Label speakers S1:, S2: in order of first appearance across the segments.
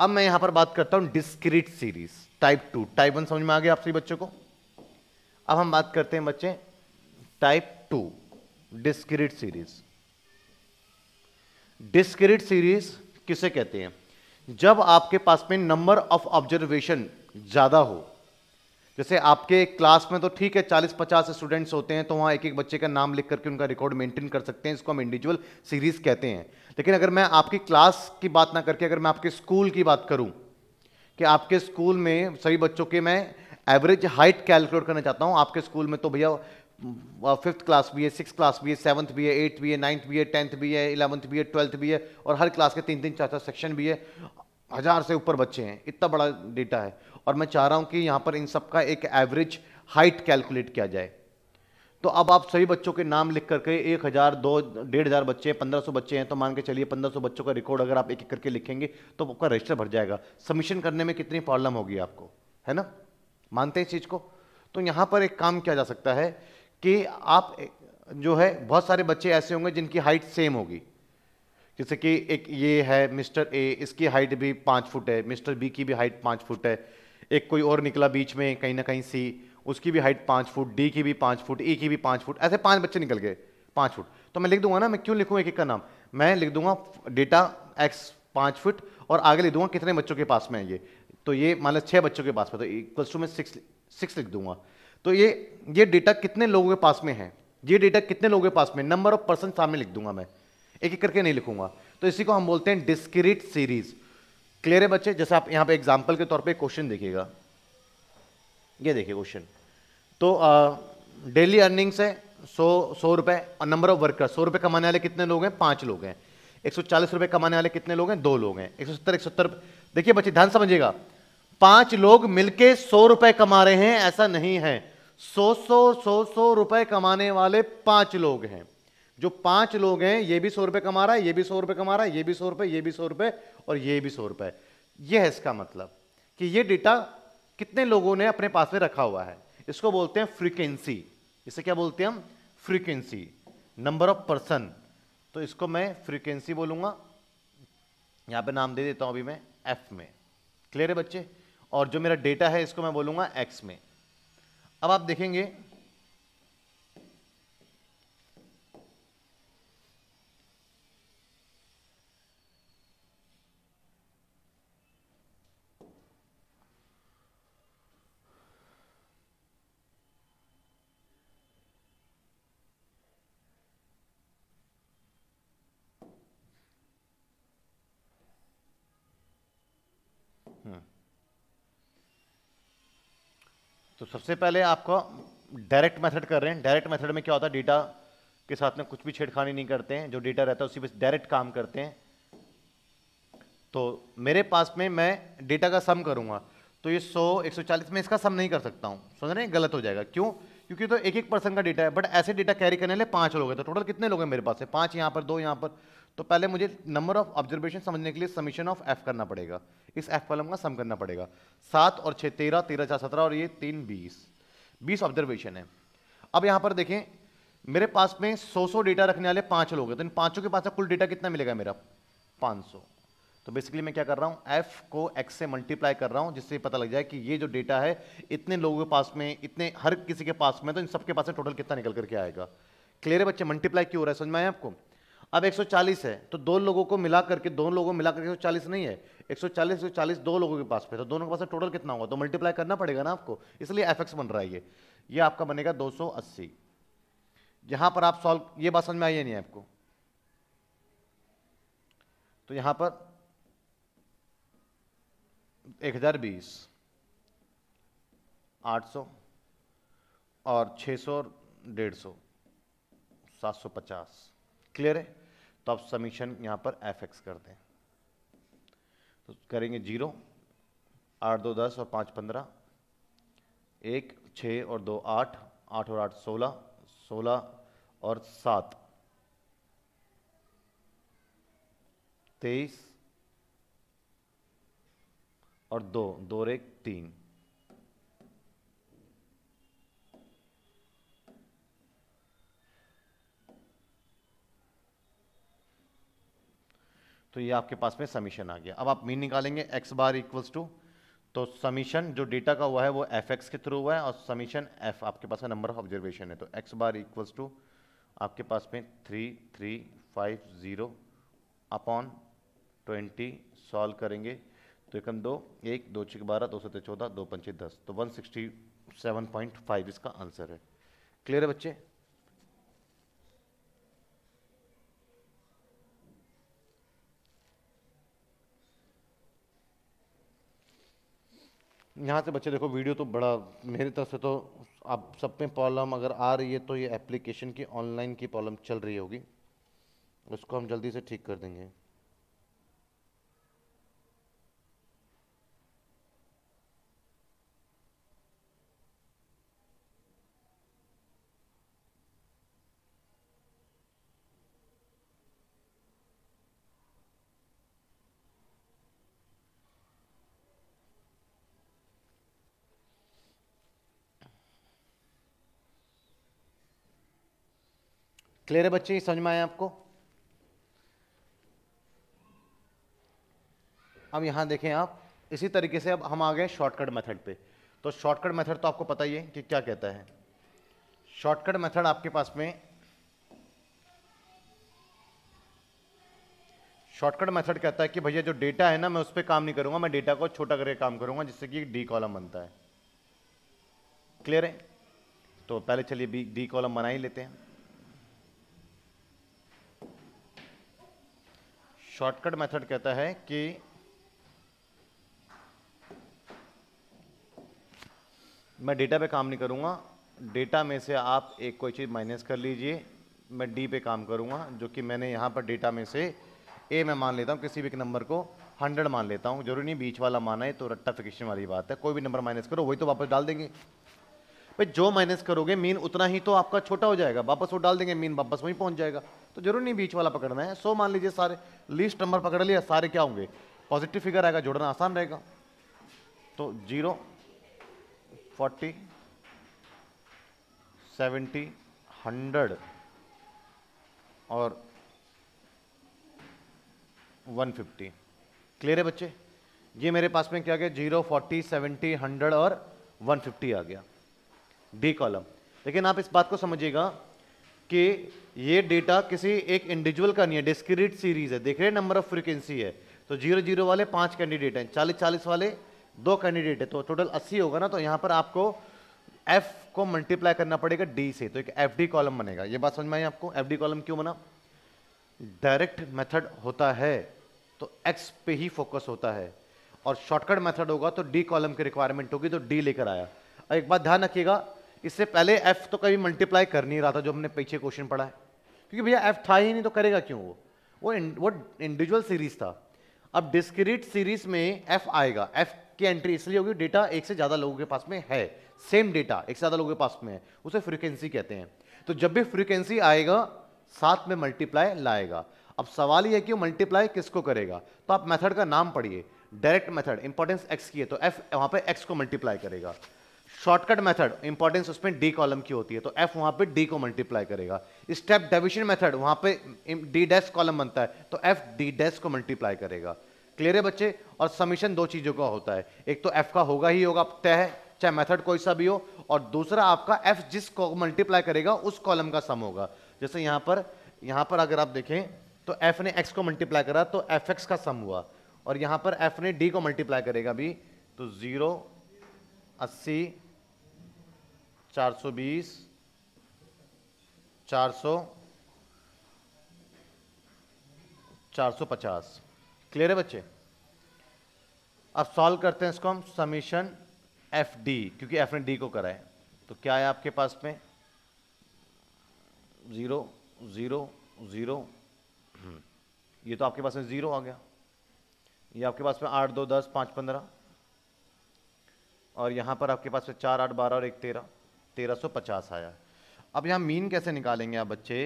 S1: अब मैं यहां पर बात करता हूं discrete series type two type one समझ में आ गया आप सभी बच्चों को अब हम बात करते हैं बच्चे type two discrete series discrete series किसे कहते हैं जब आपके पास में नंबर ऑफ ऑब्जर्वेशन ज्यादा हो जैसे आपके क्लास में तो ठीक है चालीस पचास स्टूडेंट्स होते हैं तो वहाँ एक एक बच्चे का नाम लिख करके उनका रिकॉर्ड मेंटेन कर सकते हैं इसको हम इंडिविजुअल सीरीज कहते हैं लेकिन अगर मैं आपकी क्लास की बात ना करके अगर मैं आपके स्कूल की बात करूँ कि आपके स्कूल में सभी बच्चों के मैं एवरेज हाइट कैलकुलेट करना चाहता हूँ आपके स्कूल में तो भैया फिफ्थ क्लास भी है सिक्स क्लास भी है सेवन्थ भी है एट्थ भी है नाइन्थ भी है टेंथ भी है इलेवंथ भी है ट्वेल्थ भी है और हर क्लास के तीन तीन चार चार सेक्शन भी है हज़ार से ऊपर बच्चे हैं इतना बड़ा डेटा है और मैं चाह रहा हूं कि यहां पर इन सबका एक एवरेज हाइट कैलकुलेट किया जाए तो अब आप सभी बच्चों के नाम लिख करके एक हज़ार दो डेढ़ हज़ार बच्चे पंद्रह सौ बच्चे हैं तो मान के चलिए पंद्रह सौ बच्चों का रिकॉर्ड अगर आप एक एक करके लिखेंगे तो आपका रजिस्टर भर जाएगा सबमिशन करने में कितनी प्रॉब्लम होगी आपको है ना मानते हैं इस चीज़ को तो यहां पर एक काम किया जा सकता है कि आप जो है बहुत सारे बच्चे ऐसे होंगे जिनकी हाइट सेम होगी जैसे कि एक ये है मिस्टर ए इसकी हाइट भी पांच फुट है मिस्टर बी की भी हाइट पांच फुट है एक कोई और निकला बीच में कहीं ना कहीं सी उसकी भी हाइट पाँच फुट डी की भी पाँच फुट ई e की भी पाँच फुट ऐसे पाँच बच्चे निकल गए पाँच फुट तो मैं लिख दूंगा ना मैं क्यों लिखूँ एक एक का नाम मैं लिख दूंगा डेटा एक्स पाँच फुट और आगे लिख दूंगा कितने बच्चों के पास में है ये तो ये मान लो छः बच्चों के पास में तो इक्वल्स टू मैं सिक्स सिक्स लिख दूंगा तो ये ये डेटा कितने लोगों के पास में है ये डेटा कितने लोगों के पास में नंबर ऑफ पर्सन सामने लिख दूंगा मैं एक एक करके नहीं लिखूंगा तो इसी को हम बोलते हैं डिस्क्रीट सीरीज़ क्लियर है बच्चे जैसे आप यहां पे एग्जाम्पल के तौर पे क्वेश्चन देखिएगा ये देखिए क्वेश्चन तो डेली अर्निंग्स है सौ सौ रुपए और नंबर ऑफ वर्कर्स सौ रुपए कमाने वाले कितने लोग हैं पांच लोग हैं एक सौ चालीस रुपये कमाने वाले कितने लोग हैं दो लोग हैं एक सौ सत्तर एक सौ सत्तर देखिए बच्चे ध्यान समझिएगा पांच लोग मिलके सौ रुपए कमा रहे हैं ऐसा नहीं है सौ सौ सौ सौ रुपए कमाने वाले पांच लोग हैं जो पांच लोग हैं ये भी सौ रुपये कमा रहा है ये भी सौ रुपये कमा रहा है ये भी सौ रुपये ये भी सौ रुपये और ये भी सौ रुपये ये है इसका मतलब कि ये डेटा कितने लोगों ने अपने पास में रखा हुआ है इसको बोलते हैं फ्रीक्वेंसी इसे क्या बोलते हैं हम फ्रीक्वेंसी नंबर ऑफ पर्सन तो इसको मैं फ्रीक्वेंसी बोलूँगा यहाँ पे नाम दे देता हूँ अभी मैं एफ में क्लियर है बच्चे और जो मेरा डेटा है इसको मैं बोलूँगा एक्स में अब आप देखेंगे तो सबसे पहले आपको डायरेक्ट मेथड कर रहे हैं डायरेक्ट मेथड में क्या होता है डेटा के साथ में कुछ भी छेड़खानी नहीं करते हैं जो डेटा रहता है उसी पर डायरेक्ट काम करते हैं तो मेरे पास में मैं डेटा का सम करूंगा तो ये 100 140 में इसका सम नहीं कर सकता हूँ समझ रहे हैं गलत हो जाएगा क्यों क्योंकि तो एक एक पर्सन का डेटा है बट ऐसे डेटा कैरी करने लिए पाँच लोग हैं तो टोटल कितने लोग हैं मेरे पास है पाँच यहाँ पर दो यहाँ पर तो पहले मुझे नंबर ऑफ ऑब्जर्वेशन समझने के लिए समीशन ऑफ एफ करना पड़ेगा इस एफ कॉलम का सम करना पड़ेगा सात और छः तेरह तेरह चार सत्रह और ये तीन बीस बीस ऑब्जर्वेशन है अब यहाँ पर देखें मेरे पास में सौ सौ डेटा रखने वाले पाँच लोग हैं तो इन पाँचों के पास कुल डेटा कितना मिलेगा मेरा पाँच सौ तो बेसिकली मैं क्या कर रहा हूँ एफ को एक्स से मल्टीप्लाई कर रहा हूँ जिससे पता लग जाए कि ये जो डेटा है इतने लोगों के पास में इतने हर किसी के पास में तो इन सबके पास में टोटल कितना निकल करके आएगा क्लियर है बच्चे मल्टीप्लाई क्यों हो रहा है समझ में आए आपको अब 140 है तो दो लोगों को मिला करके दो लोगों को मिला करके 140 नहीं है 140 140 दो लोगों के पास पे तो दोनों के पास टोटल कितना होगा तो मल्टीप्लाई करना पड़ेगा ना आपको इसलिए एफ बन रहा है ये ये आपका बनेगा 280 यहां पर आप सॉल्व ये बात समझ में आई है नहीं आपको तो यहां पर एक हज़ार बीस आठ सौ और छः सौ डेढ़ सौ सात सौ पचास क्लियर है तो आप समीक्षण यहाँ पर एफ एक्स कर दें तो करेंगे जीरो आठ दो दस और पाँच पंद्रह एक छः और दो आठ आठ और आठ सोलह सोलह और सात तेईस और दो दो रेख तीन तो ये आपके पास में समीशन आ गया अब आप मीन निकालेंगे एक्स बार इक्वल्स टू तो समीशन जो डेटा का हुआ है वो एफ एक्स के थ्रू हुआ है और समीशन एफ आपके पास नंबर ऑफ ऑब्जर्वेशन है तो एक्स बार इक्वल्स टू आपके पास में three three five zero upon twenty solve करेंगे तो एकम दो एक दो छः बारह दो सौ चौदह दो पंचे दस तो one sixty seven point five इसका आंसर है क्लियर है बच्चे यहाँ से बच्चे देखो वीडियो तो बड़ा मेरी तरफ से तो आप सब में प्रॉब्लम अगर आ रही है तो ये एप्लीकेशन की ऑनलाइन की प्रॉब्लम चल रही होगी उसको हम जल्दी से ठीक कर देंगे क्लियर है बच्चे समझ में आए आपको अब यहां देखें आप इसी तरीके से अब हम आ गए शॉर्टकट मेथड पे तो शॉर्टकट मेथड तो आपको पता ही है कि क्या कहता है शॉर्टकट मेथड आपके पास में शॉर्टकट मेथड कहता है कि भैया जो डेटा है ना मैं उस पर काम नहीं करूंगा मैं डेटा को छोटा करके काम करूंगा जिससे कि डी कॉलम बनता है क्लियर है तो पहले चलिए बी डी कॉलम बना ही लेते हैं शॉर्टकट मेथड कहता है कि मैं डेटा पे काम नहीं करूँगा डेटा में से आप एक कोई चीज़ माइनस कर लीजिए मैं डी पे काम करूँगा जो कि मैंने यहाँ पर डेटा में से ए मैं मान लेता हूँ किसी भी एक नंबर को हंड्रेड मान लेता हूँ जरूरी नहीं बीच वाला माना है तो रट्टाफिकेशन वाली बात है कोई भी नंबर माइनस करो वही तो वापस डाल देंगे भाई जो माइनस करोगे मीन उतना ही तो आपका छोटा हो जाएगा वापस वो डाल देंगे मीन वापस वहीं पहुँच जाएगा तो जरूर नहीं बीच वाला पकड़ना है सो मान लीजिए सारे लीस्ट नंबर पकड़ लिया सारे क्या होंगे पॉजिटिव फिगर आएगा जोड़ना आसान रहेगा तो जीरो फोर्टी सेवेंटी हंड्रेड और वन फिफ्टी क्लियर है बच्चे ये मेरे पास में क्या गया जीरो फोर्टी सेवेंटी हंड्रेड और वन फिफ्टी आ गया डी कॉलम लेकिन आप इस बात को समझिएगा कि ये डेटा किसी एक इंडिविजुअल का नहीं है डिस्क्रीट सीरीज है देख रहे हैं नंबर ऑफ फ्रीक्वेंसी है तो जीरो जीरो वाले पांच कैंडिडेट हैं चालीस चालीस वाले दो कैंडिडेट है तो टोटल अस्सी होगा ना तो यहाँ पर आपको एफ को मल्टीप्लाई करना पड़ेगा डी से तो एक एफ डी कॉलम बनेगा ये बात समझ में आई आपको एफ डी कॉलम क्यों बना डायरेक्ट मेथड होता है तो एक्स पे ही फोकस होता है और शॉर्टकट मेथड होगा तो डी कॉलम की रिक्वायरमेंट होगी तो डी लेकर आया एक बात ध्यान रखिएगा इससे पहले एफ तो कभी मल्टीप्लाई कर नहीं रहा था जो हमने पीछे क्वेश्चन पढ़ा है क्योंकि भैया एफ था ही नहीं तो करेगा क्यों वो वो वो इंडिविजुअल सीरीज था अब डिस्क्रीट सीरीज में एफ आएगा एफ की एंट्री इसलिए होगी डेटा एक से ज़्यादा लोगों के पास में है सेम डेटा एक से ज़्यादा लोगों के पास में है उसे फ्रीक्वेंसी कहते हैं तो जब भी फ्रीक्वेंसी आएगा साथ में मल्टीप्लाई लाएगा अब सवाल यह है कि मल्टीप्लाई किसको करेगा तो आप मेथड का नाम पढ़िए डायरेक्ट मेथड इंपॉर्टेंस एक्स की है तो एफ वहां पे एक्स को मल्टीप्लाई करेगा शॉर्टकट मेथड इंपॉर्टेंस उसमें डी कॉलम की होती है तो एफ वहां पे डी को मल्टीप्लाई करेगा स्टेप डेविशन मेथड वहां पे डी डैश कॉलम बनता है तो एफ डी डेस्क को मल्टीप्लाई करेगा क्लियर है बच्चे और समीशन दो चीजों का होता है एक तो एफ का होगा ही होगा तय है चाहे मेथड कोई सा भी हो और दूसरा आपका एफ जिस को मल्टीप्लाई करेगा उस कॉलम का सम होगा जैसे यहाँ पर यहां पर अगर आप देखें तो एफ ने एक्स को मल्टीप्लाई करा तो एफ एक्स का सम हुआ और यहां पर एफ ने डी को मल्टीप्लाई करेगा भी तो ज़ीरो अस्सी चार सौ बीस चार सौ चार सौ पचास क्लियर है बच्चे अब सॉल्व करते हैं इसको हम समीशन एफ डी क्योंकि एफ ने डी को करा है तो क्या है आपके पास में ज़ीरो ज़ीरो ज़ीरो ये तो आपके पास में ज़ीरो आ गया ये आपके पास में आठ दो दस पाँच पंद्रह और यहाँ पर आपके पास में चार आठ बारह और एक तेरह 1350 आया अब यहाँ मीन कैसे निकालेंगे आप बच्चे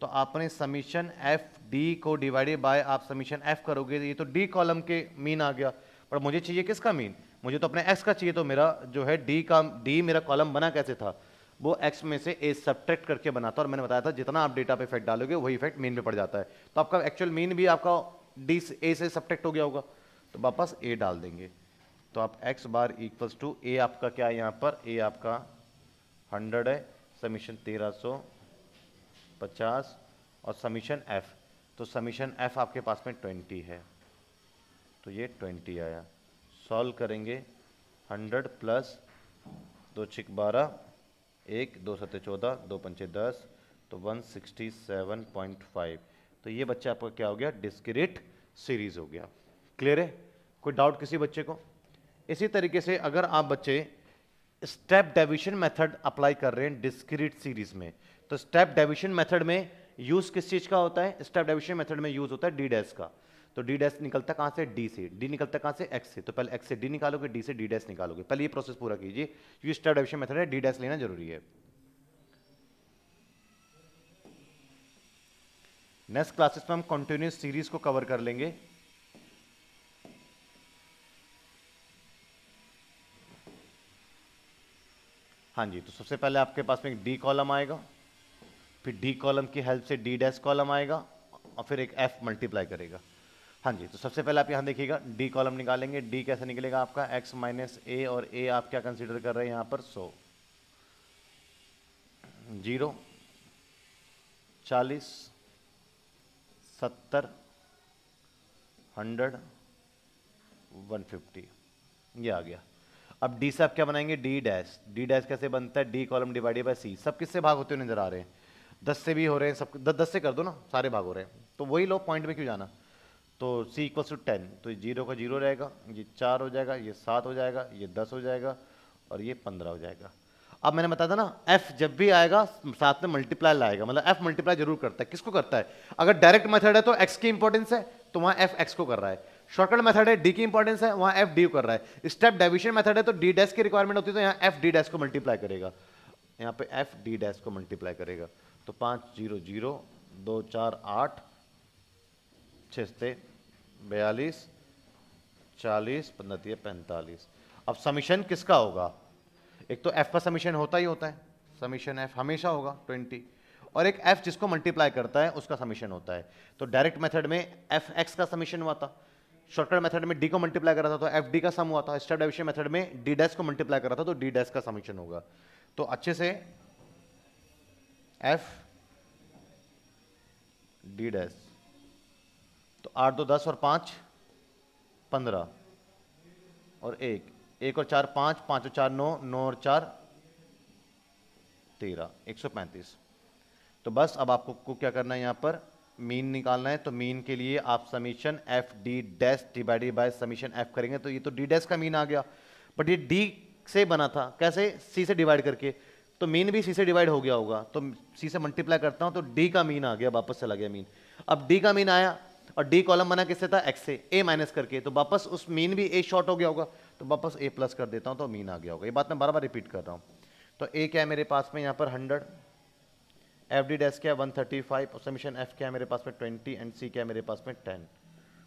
S1: तो आपने समीशन एफ डी को डिवाइडेड बाय आप समीशन एफ करोगे ये तो डी कॉलम के मीन आ गया पर मुझे चाहिए किसका मीन मुझे तो अपने एक्स का चाहिए तो मेरा जो है डी का डी मेरा कॉलम बना कैसे था वो एक्स में से ए सब्ट्रैक्ट करके बनाता और मैंने बताया था जितना आप डेटा पे इफेक्ट डालोगे वही इफेक्ट मीन पे पड़ जाता है तो आपका एक्चुअल मीन भी आपका डी से ए से सब्ट्रैक्ट हो गया होगा तो वापस ए डाल देंगे तो आप X bar equals to A आपका क्या है यहाँ पर ए आपका हंड्रेड है समीशन तेरह सौ पचास और समीशन एफ़ तो समीशन एफ़ आपके पास में ट्वेंटी है तो ये ट्वेंटी आया सॉल्व करेंगे हंड्रेड प्लस दो छिक बारह एक दो सत्तर चौदह दो पंचे दस तो one sixty seven point five तो ये बच्चा आपका क्या हो गया डिस्क्रिट सीरीज़ हो गया क्लियर है कोई डाउट किसी बच्चे को इसी तरीके से अगर आप बच्चे स्टेप डेविशन मेथड अप्लाई कर रहे हैं डिस्क्रीट सीरीज में तो स्टेप डेविशन मेथड में यूज किस चीज का होता है स्टेप डेविशन मेथड में यूज होता है डी डैश का तो डी डैश निकलता कहां से डी से डी निकलता कहां से एक्स से तो पहले एक्स से डी निकालोगे डी से डी डैश निकालोगे पहले ये प्रोसेस पूरा कीजिए क्योंकि स्टेप डेविशन मेथड है डी डैश लेना जरूरी है नेक्स्ट क्लासेस में हम कंटिन्यूस सीरीज को कवर कर लेंगे हाँ जी तो सबसे पहले आपके पास में एक डी कॉलम आएगा फिर डी कॉलम की हेल्प से डी डैश कॉलम आएगा और फिर एक एफ मल्टीप्लाई करेगा हाँ जी तो सबसे पहले आप यहाँ देखिएगा डी कॉलम निकालेंगे डी कैसे निकलेगा आपका एक्स माइनस ए और ए आप क्या कंसिडर कर रहे हैं यहाँ पर सो जीरो चालीस सत्तर हंड्रेड वन फिफ्टी ये आ गया अब डी से आप क्या बनाएंगे डी डैश डी डैश कैसे बनता है D column divided by C सब किससे भाग होते हुए नजर आ रहे हैं दस से भी हो रहे हैं सब दस दस से कर दो ना सारे भाग हो रहे हैं तो वही लो पॉइंट में क्यों जाना तो सी इक्वल टू टेन तो जीरो का जीरो रहेगा ये चार हो जाएगा ये सात हो जाएगा ये दस हो जाएगा और ये पंद्रह हो जाएगा अब मैंने बताया था ना f जब भी आएगा साथ में मल्टीप्लाई लाएगा मतलब f मल्टीप्लाई जरूर करता है किसको करता है अगर डायरेक्ट मेथड है तो x की इंपॉर्टेंस है तो वहाँ f x को कर रहा है शॉर्टकट मेथड है डी की इंपॉर्टेंस है वहां एफ डी कर रहा है स्टेप डेविशन मेथड है तो डी डैश की रिक्वायरमेंट होती है तो यहाँ एफ डी डैश को मल्टीप्लाई करेगा यहाँ पे एफ डी डैश को मल्टीप्लाई करेगा तो पाँच जीरो जीरो दो चार आठ छस्ते बयालीस चालीस पंद्रह पैंतालीस अब समीशन किसका होगा एक तो एफ का समीशन होता ही होता है समीशन एफ हमेशा होगा ट्वेंटी और एक एफ जिसको मल्टीप्लाई करता है उसका समीशन होता है तो डायरेक्ट मेथड में एफ एक्स का समीशन हुआ था शॉर्टकट मेथड में डी को मल्टीप्लाई कर था तो एफ डी का सम हुआ था स्टेप डेविशन मेथड में डी डैश को मल्टीप्लाई करा था तो डी डैश का समीक्षण होगा तो अच्छे से एफ डी डैश तो आठ दो दस और पाँच पंद्रह और एक एक और चार पाँच पाँच और चार नौ नौ और चार तेरह एक सौ पैंतीस तो बस अब आपको क्या करना है यहाँ पर मीन निकालना है तो मीन के लिए आप summation F D dash divided by summation F करेंगे तो ये तो डी डैश का मीन आ गया बट ये डी से बना था कैसे सी से डिवाइड करके तो मीन भी सी से डिवाइड हो गया होगा तो सी से मल्टीप्लाई करता हूँ तो डी का मीन आ गया वापस चला गया मीन अब डी का मीन आया और डी कॉलम बना किससे था एक्स से ए माइनस करके तो वापस उस मीन भी ए शॉर्ट हो गया होगा तो वापस ए प्लस कर देता हूँ तो मीन आ गया होगा ये बात मैं बार बार रिपीट कर रहा हूँ तो ए क्या है मेरे पास में यहाँ पर हंड्रेड एफ डी डैश क्या है one thirty five summation F क्या है मेरे पास में ट्वेंटी एंड सी क्या है मेरे पास में टेन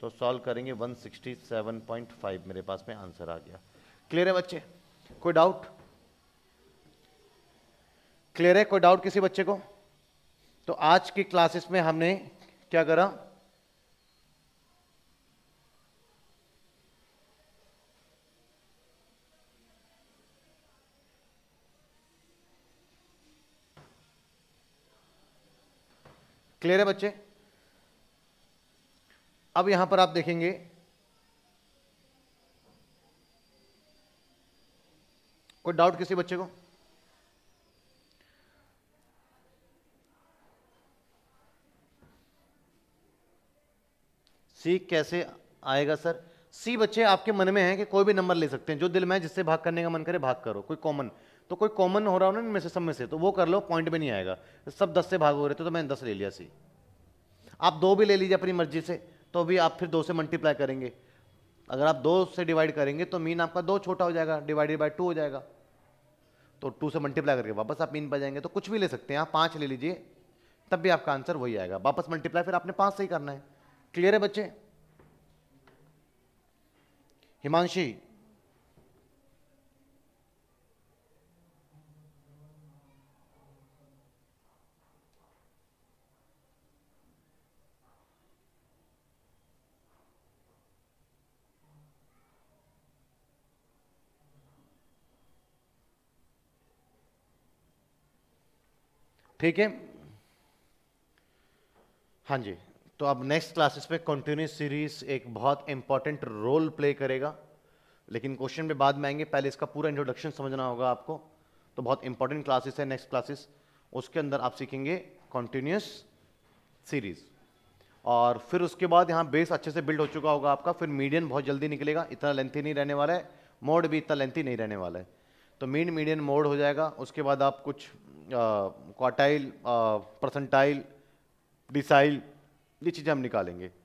S1: तो सॉल्व करेंगे one sixty seven point five मेरे पास में आंसर आ गया क्लियर है बच्चे कोई डाउट क्लियर है कोई डाउट किसी बच्चे को तो आज की क्लासेस में हमने क्या करा क्लियर है बच्चे अब यहां पर आप देखेंगे कोई डाउट किसी बच्चे को सी कैसे आएगा सर सी बच्चे आपके मन में है कि कोई भी नंबर ले सकते हैं जो दिल में है जिससे भाग करने का मन करे भाग करो कोई कॉमन तो कोई कॉमन हो रहा हो ना इनमें से सब में से तो वो कर लो पॉइंट में नहीं आएगा सब दस से भाग हो रहे थे तो मैंने दस ले लिया सी आप दो भी ले लीजिए अपनी मर्जी से तो भी आप फिर दो से मल्टीप्लाई करेंगे अगर आप दो से डिवाइड करेंगे तो मीन आपका दो छोटा हो जाएगा डिवाइडेड बाई टू हो जाएगा तो टू से मल्टीप्लाई करके वापस आप मीन पर जाएंगे तो कुछ भी ले सकते हैं आप पाँच ले लीजिए तब भी आपका आंसर वही आएगा वापस मल्टीप्लाई फिर आपने पाँच से ही करना है क्लियर है बच्चे हिमांशी ठीक है हाँ जी तो अब नेक्स्ट क्लासेस पे कंटिन्यूस सीरीज एक बहुत इंपॉर्टेंट रोल प्ले करेगा लेकिन क्वेश्चन में बाद में आएंगे पहले इसका पूरा इंट्रोडक्शन समझना होगा आपको तो बहुत इंपॉर्टेंट क्लासेस है नेक्स्ट क्लासेस उसके अंदर आप सीखेंगे कॉन्टीन्यूस सीरीज और फिर उसके बाद यहाँ बेस अच्छे से बिल्ड हो चुका होगा आपका फिर मीडियन बहुत जल्दी निकलेगा इतना लेंथी नहीं रहने वाला है मोड भी इतना लेंथी नहीं रहने वाला है तो मीन मीडियन मोड हो जाएगा उसके बाद आप कुछ क्वाटाइल परसेंटाइल डिसाइल ये चीज़ें हम निकालेंगे